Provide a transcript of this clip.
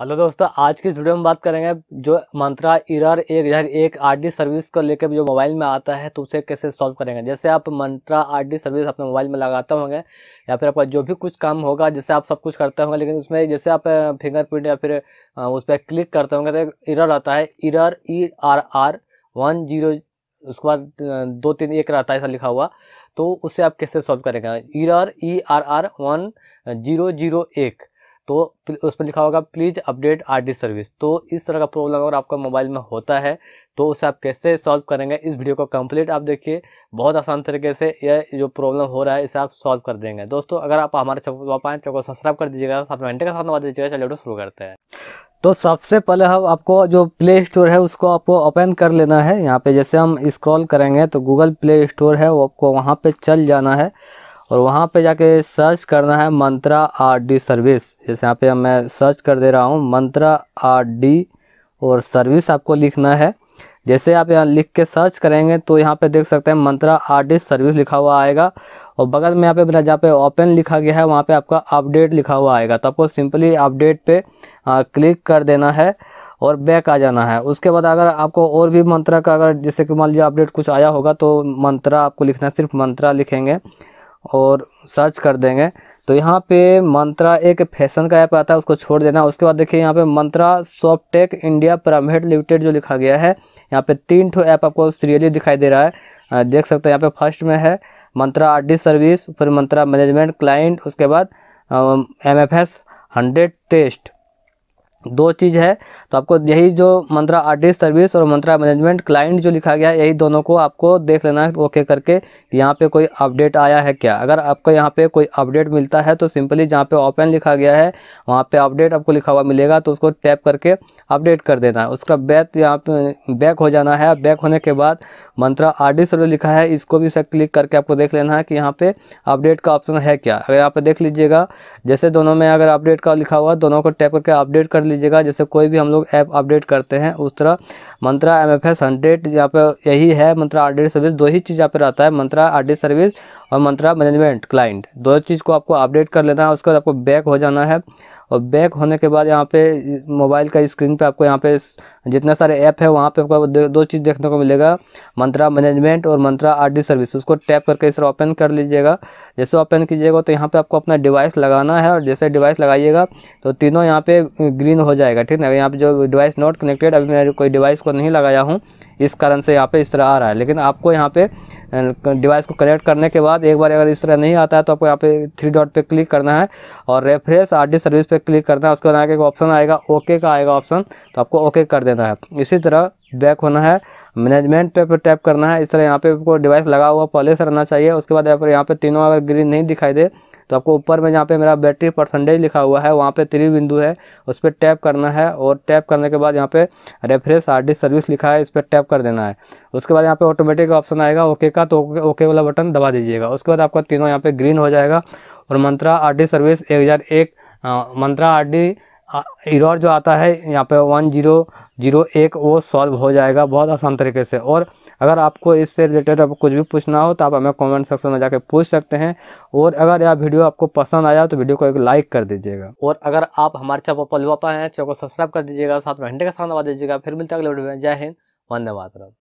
hello दोस्तों आज की वीडियो में बात करेंगे जो मंत्रा इरर एक हज़ार एक आर डी सर्विस को लेकर जो मोबाइल में आता है तो उसे कैसे सॉल्व करेंगे जैसे आप मंत्रा आर डी सर्विस अपने मोबाइल में लगाते होंगे या फिर आपका जो भी कुछ काम होगा जैसे आप सब कुछ करते होंगे लेकिन उसमें जैसे आप फिंगरप्रिंट या फिर उस पर क्लिक करते होंगे तो इरर आता है error E R R one zero उसके बाद दो तीन एक रहता है ऐसा लिखा हुआ तो उसे आप कैसे सॉल्व करेंगे error E R R one zero zero एक तो उस पर लिखा होगा प्लीज़ अपडेट आर सर्विस तो इस तरह का प्रॉब्लम अगर आपका मोबाइल में होता है तो उसे आप कैसे सॉल्व करेंगे इस वीडियो को कंप्लीट आप देखिए बहुत आसान तरीके से यह जो प्रॉब्लम हो रहा है इसे आप सॉल्व कर देंगे दोस्तों अगर आप हमारे चैनल पर आएँ तो चैनल को सब्सक्राइब कर दीजिएगा साथ में घंटे का साथ दीजिएगा चलिए शुरू करते हैं तो सबसे पहले हम हाँ आपको जो प्ले स्टोर है उसको आपको ओपन कर लेना है यहाँ पे जैसे हम स्क्रॉल करेंगे तो गूगल प्ले स्टोर है वो आपको वहाँ पे चल जाना है और वहाँ पे जाके सर्च करना है मंत्रा आर डी सर्विस जैसे यहाँ पे मैं सर्च कर दे रहा हूँ मंत्रा आर डी और सर्विस आपको लिखना है जैसे आप यहाँ लिख के सर्च करेंगे तो यहाँ पे देख सकते हैं मंत्रा आर डी सर्विस लिखा हुआ आएगा और बगल में यहाँ पे मेरा जहाँ पे ओपन लिखा गया है वहाँ पे आपका अपडेट लिखा हुआ आएगा तो आपको सिंपली अपडेट पे आ, क्लिक कर देना है और बैक आ जाना है उसके बाद अगर आपको और भी मंत्रा का अगर जैसे कि मान लीजिए अपडेट कुछ आया होगा तो मंत्रा आपको लिखना है सिर्फ मंत्रा लिखेंगे और सर्च कर देंगे तो यहाँ पे मंत्रा एक फैशन का ऐप आता है उसको छोड़ देना उसके बाद देखिए यहाँ पे Mantra Softech India private limited जो लिखा गया है यहाँ पे तीन ठो ऐप आपको सीरियली दिखाई दे रहा है देख सकते हैं यहाँ पे फर्स्ट में है मंत्रा आर सर्विस फिर मंत्रा मैनेजमेंट क्लाइंट उसके बाद M F S hundred test दो चीज़ है तो आपको यही जो मंत्रा आर्टिस्ट सर्विस और मंत्रा मैनेजमेंट क्लाइंट जो लिखा गया है यही दोनों को आपको देख लेना है ओके करके यहाँ पे कोई अपडेट आया है क्या अगर आपको यहाँ पे कोई अपडेट मिलता है तो सिंपली जहाँ पे ओपन लिखा गया है वहाँ पे अपडेट आपको लिखा हुआ मिलेगा तो उसको टैप करके अपडेट कर देना है उसका बैक यहाँ पे बैक हो जाना है बैक होने के बाद मंत्रा आर्टिस्ट सर्विस लिखा है इसको भी सब क्लिक करके आपको देख लेना है कि यहाँ पर अपडेट का ऑप्शन है क्या अगर यहाँ पर देख लीजिएगा जैसे दोनों में अगर अपडेट का लिखा हुआ दोनों को टैप करके अपडेट कर लीजिए लीजिएगा जैसे कोई भी हम लोग ऐप अपडेट करते हैं उस तरह Mantra M F S hundred यहाँ पर यही है मंत्रा आर सर्विस दो ही चीज़ यहाँ पर रहता है मंत्रा आर सर्विस और मंत्रा मैनेजमेंट क्लाइंट दो चीज़ को आपको अपडेट कर लेना है उसके बाद आपको बैक हो जाना है और बैक होने के बाद यहाँ पे मोबाइल का स्क्रीन पे आपको यहाँ पे जितने सारे ऐप है वहाँ पे आपको दो चीज़ देखने को मिलेगा मंत्रा मैनेजमेंट और मंत्रा आर सर्विस उसको टैप करके इस ओपन कर लीजिएगा जैसे ओपन कीजिएगा तो यहाँ पे आपको अपना डिवाइस लगाना है और जैसे डिवाइस लगाइएगा तो तीनों यहाँ पे ग्रीन हो जाएगा ठीक ना यहाँ पे जो डिवाइस नॉट कनेक्टेड अभी मैं कोई डिवाइस को नहीं लगाया हूँ इस कारण से यहाँ पे इस तरह आ रहा है लेकिन आपको यहाँ पे डिवाइस को कनेक्ट करने के बाद एक बार अगर इस तरह नहीं आता है तो आपको यहाँ पे थ्री डॉट पे क्लिक करना है और रेफरेंस आर सर्विस पे क्लिक करना है उसके बाद आगे एक ऑप्शन आएगा ओके का आएगा ऑप्शन तो आपको ओके कर देना है इसी तरह बैक होना है मैनेजमेंट पे पर टैप करना है इस तरह यहाँ पे आपको डिवाइस लगा हुआ पहले से रहना चाहिए उसके बाद यहाँ पर यहाँ तीनों अगर ग्रीन नहीं दिखाई दे तो आपको ऊपर में जहाँ पे मेरा बैटरी परसेंटेज लिखा हुआ है वहाँ पे त्री बिंदु है उस पर टैप करना है और टैप करने के बाद यहाँ पे रेफरेंस आर सर्विस लिखा है इस पर टैप कर देना है उसके बाद यहाँ पे ऑटोमेटिक ऑप्शन आएगा ओके का तो ओके वाला बटन दबा दीजिएगा उसके बाद आपका तीनों यहाँ पर ग्रीन हो जाएगा और मंत्रा आर सर्विस एक हज़ार एक मंत्रा आर इरर जो आता है यहाँ पे वन जीरो जीरो एक वो सॉल्व हो जाएगा बहुत आसान तरीके से और अगर आपको इससे रिलेटेड आपको कुछ भी पूछना हो तो आप हमें कमेंट सेक्शन में जाकर पूछ सकते हैं और अगर यह वीडियो आपको पसंद आया तो वीडियो को एक लाइक कर दीजिएगा और अगर आप हमारे चैनल पर पलवा पाए हैं चैनल को सब्सक्राइब कर दीजिएगा साथ में घंटे का साथ दबा दीजिएगा फिर मिलते हैं अगले वीडियो में जय हिंद वंदे मातरम